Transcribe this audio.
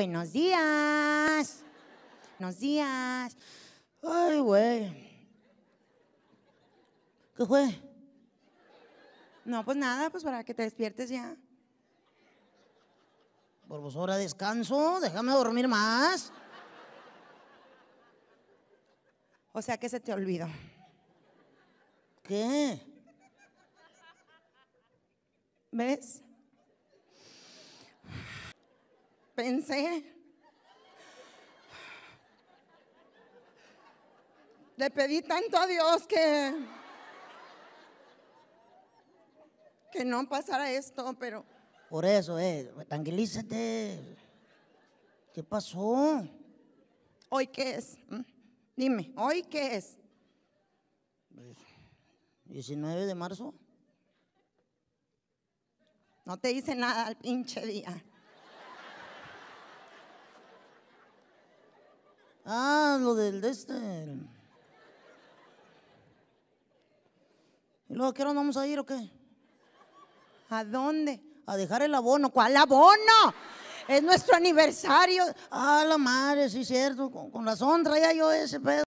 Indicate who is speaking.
Speaker 1: buenos días. Buenos días. Ay, güey. ¿Qué fue? No, pues nada, pues para que te despiertes ya. Por vos pues descanso, déjame dormir más. O sea que se te olvidó. ¿Qué? ¿Ves? pensé. Le pedí tanto a Dios que, que no pasara esto, pero... Por eso, eh, tranquilízate. ¿Qué pasó? ¿Hoy qué es? ¿Mm? Dime, ¿hoy qué es? 19 de marzo. No te hice nada al pinche día. Ah, lo del de este. ¿Y luego a qué hora vamos a ir o qué? ¿A dónde? A dejar el abono. ¿Cuál abono? Es nuestro aniversario. Ah, la madre, sí, cierto. Con, la razón traía yo ese pedo.